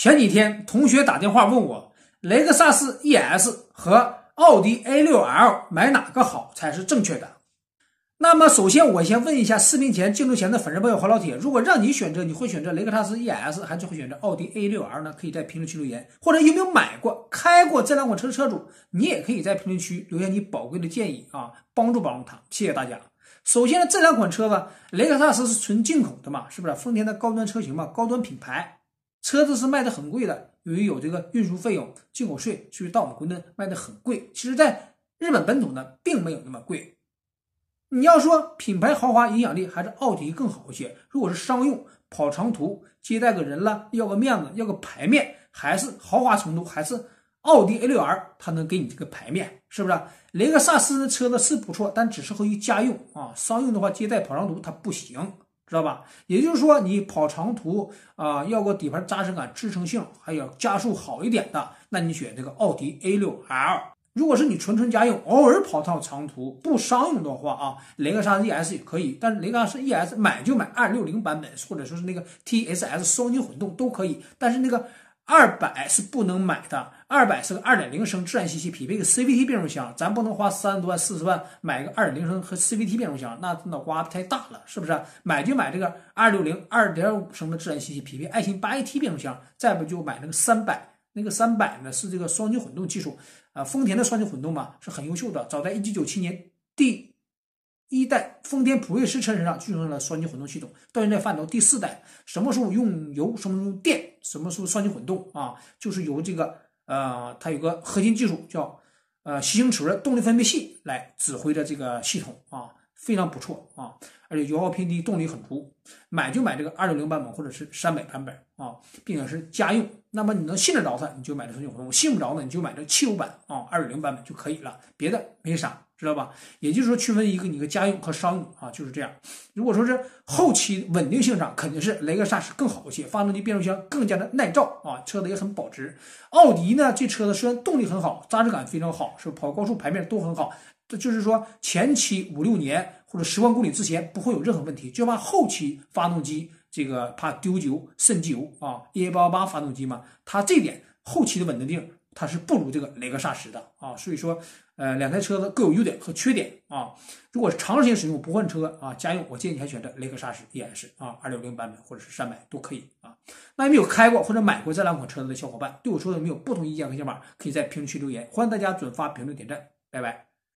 前几天同学打电话问我，雷克萨斯 ES 和奥迪 A6L 买哪个好才是正确的？那么首先我先问一下视频前镜头前的粉丝朋友和老铁，如果让你选择，你会选择雷克萨斯 ES 还是会选择奥迪 A6L 呢？可以在评论区留言，或者有没有买过、开过这两款车的车主，你也可以在评论区留下你宝贵的建议啊，帮助帮助他，谢谢大家。首先呢，这两款车吧，雷克萨斯是纯进口的嘛，是不是？丰田的高端车型嘛，高端品牌。车子是卖的很贵的，由于有这个运输费用、进口税，所以到我们国内卖的很贵。其实，在日本本土呢，并没有那么贵。你要说品牌豪华影响力，还是奥迪更好一些。如果是商用、跑长途、接待个人了，要个面子、要个牌面，还是豪华程度，还是奥迪 A6L 它能给你这个牌面，是不是？雷克萨斯的车子是不错，但只适合于家用啊，商用的话，接待跑长途它不行。知道吧？也就是说，你跑长途啊，要个底盘扎实感、支撑性，还有加速好一点的，那你选这个奥迪 A6L。如果是你纯纯家用，偶尔跑趟长途不商用的话啊，雷克萨斯 ES 也可以。但是雷克萨斯 ES 买就买二六零版本，或者说是那个 TSS 双擎混动都可以。但是那个。二百是不能买的，二百是个二点零升自然吸气，匹配个 CVT 变速箱，咱不能花三十万、四十万买个二点零升和 CVT 变速箱，那脑瓜太大了，是不是？买就买这个二六零二点五升的自然吸气，匹配爱信八 AT 变速箱，再不就买那个三百，那个三百呢是这个双擎混动技术啊，丰田的双擎混动嘛是很优秀的，早在一九九七年第。一代丰田普锐斯车身上就用了双擎混动系统，到现在放到第四代，什么时候用油，什么时候用电，什么时候双擎混动啊？就是由这个呃，它有个核心技术叫呃行星齿轮动力分配器来指挥的这个系统啊，非常不错啊。而且油耗偏低，动力很足，买就买这个二六零版本或者是三百版本啊，并且是家用。那么你能信得着它，你就买这纯电混动；信不着呢，你就买这汽油版啊，二六零版本就可以了。别的没啥，知道吧？也就是说，区分一个你个家用和商用啊，就是这样。如果说是后期稳定性上，肯定是雷克萨斯更好一些，发动机、变速箱更加的耐造啊，车子也很保值。奥迪呢，这车子虽然动力很好，扎实感非常好，是跑高速排面都很好，这就是说前期五六年。或者十万公里之前不会有任何问题，就怕后期发动机这个怕丢油、渗机油啊。EA888 发动机嘛，它这点后期的稳定性它是不如这个雷克萨斯的啊。所以说，呃，两台车子各有优点和缺点啊。如果长时间使用不换车啊，家用我建议你还选择雷克萨斯 ES 啊，二六零版本或者是三百都可以啊。那有没有开过或者买过这两款车子的小伙伴，对我说的有没有不同意见和想法，可以在评论区留言。欢迎大家转发、评论、点赞，拜拜。